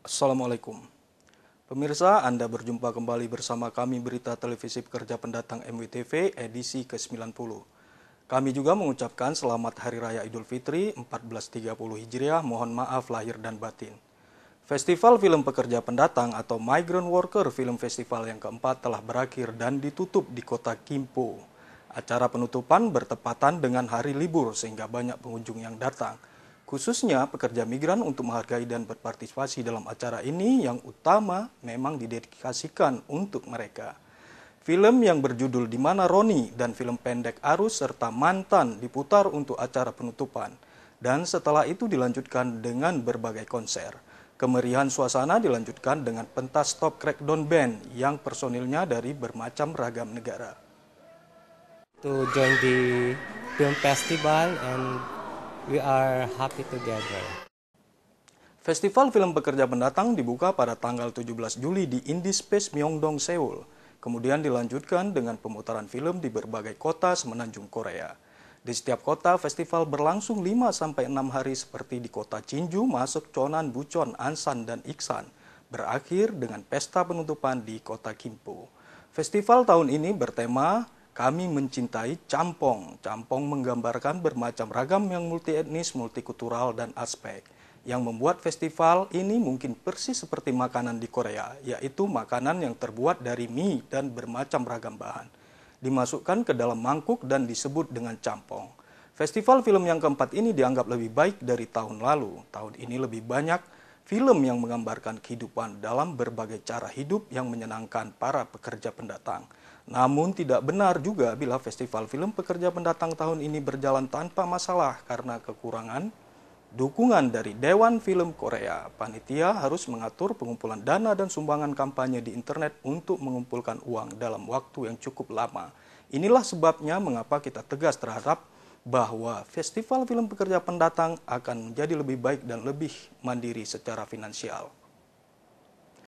Assalamualaikum. Pemirsa, Anda berjumpa kembali bersama kami berita televisi pekerja pendatang MWTV edisi ke-90. Kami juga mengucapkan selamat Hari Raya Idul Fitri 1430 Hijriah, mohon maaf lahir dan batin. Festival Film Pekerja Pendatang atau Migrant Worker Film Festival yang keempat telah berakhir dan ditutup di kota Kimpo. Acara penutupan bertepatan dengan hari libur sehingga banyak pengunjung yang datang – khususnya pekerja migran untuk menghargai dan berpartisipasi dalam acara ini yang utama memang didedikasikan untuk mereka. Film yang berjudul Di mana Roni dan film pendek Arus serta Mantan diputar untuk acara penutupan dan setelah itu dilanjutkan dengan berbagai konser. Kemeriahan suasana dilanjutkan dengan pentas Top Crackdown Band yang personilnya dari bermacam ragam negara. To join the film festival and we are happy together. Festival film pekerja mendatang dibuka pada tanggal 17 Juli di Indie Space Myeongdong, Seoul. Kemudian dilanjutkan dengan pemutaran film di berbagai kota semenanjung Korea. Di setiap kota, festival berlangsung 5-6 hari seperti di kota Jinju, Masuk, Chonan, Bucon, Ansan, dan Iksan. Berakhir dengan pesta penutupan di kota Kimpo. Festival tahun ini bertema kami mencintai campong. Campong menggambarkan bermacam ragam yang multi etnis, multikultural, dan aspek. Yang membuat festival ini mungkin persis seperti makanan di Korea, yaitu makanan yang terbuat dari mie dan bermacam ragam bahan. Dimasukkan ke dalam mangkuk dan disebut dengan campong. Festival film yang keempat ini dianggap lebih baik dari tahun lalu. Tahun ini lebih banyak film yang menggambarkan kehidupan dalam berbagai cara hidup yang menyenangkan para pekerja pendatang. Namun tidak benar juga bila Festival Film Pekerja Pendatang tahun ini berjalan tanpa masalah karena kekurangan dukungan dari Dewan Film Korea. Panitia harus mengatur pengumpulan dana dan sumbangan kampanye di internet untuk mengumpulkan uang dalam waktu yang cukup lama. Inilah sebabnya mengapa kita tegas terhadap bahwa Festival Film Pekerja Pendatang akan menjadi lebih baik dan lebih mandiri secara finansial.